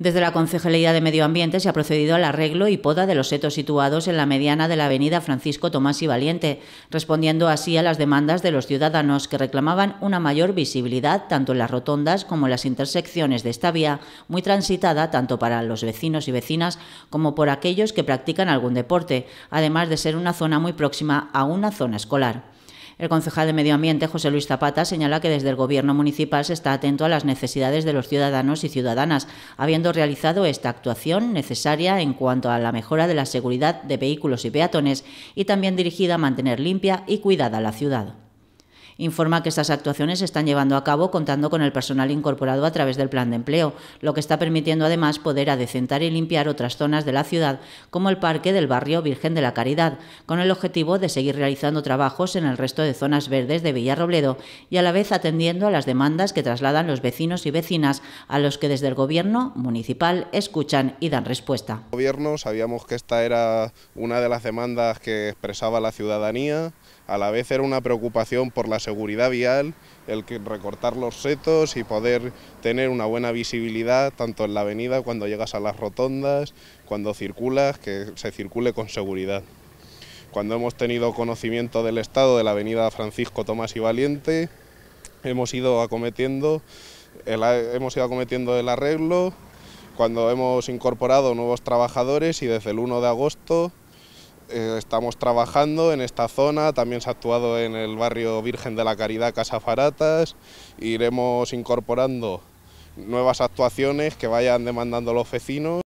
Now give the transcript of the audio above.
Desde la Concejalía de Medio Ambiente se ha procedido al arreglo y poda de los setos situados en la mediana de la avenida Francisco Tomás y Valiente, respondiendo así a las demandas de los ciudadanos que reclamaban una mayor visibilidad tanto en las rotondas como en las intersecciones de esta vía, muy transitada tanto para los vecinos y vecinas como por aquellos que practican algún deporte, además de ser una zona muy próxima a una zona escolar. El concejal de Medio Ambiente, José Luis Zapata, señala que desde el Gobierno municipal se está atento a las necesidades de los ciudadanos y ciudadanas, habiendo realizado esta actuación necesaria en cuanto a la mejora de la seguridad de vehículos y peatones y también dirigida a mantener limpia y cuidada la ciudad informa que estas actuaciones se están llevando a cabo contando con el personal incorporado a través del plan de empleo, lo que está permitiendo además poder adecentar y limpiar otras zonas de la ciudad, como el parque del barrio Virgen de la Caridad, con el objetivo de seguir realizando trabajos en el resto de zonas verdes de Villarrobledo y a la vez atendiendo a las demandas que trasladan los vecinos y vecinas a los que desde el Gobierno municipal escuchan y dan respuesta. El gobierno sabíamos que esta era una de las demandas que expresaba la ciudadanía, a la vez era una preocupación por la seguridad seguridad vial, el que recortar los setos y poder tener una buena visibilidad tanto en la avenida cuando llegas a las rotondas, cuando circulas, que se circule con seguridad. Cuando hemos tenido conocimiento del estado de la avenida Francisco Tomás y Valiente, hemos ido acometiendo el, hemos ido acometiendo el arreglo, cuando hemos incorporado nuevos trabajadores y desde el 1 de agosto eh, estamos trabajando en esta zona, también se ha actuado en el barrio Virgen de la Caridad Casa Faratas, iremos incorporando nuevas actuaciones que vayan demandando los vecinos.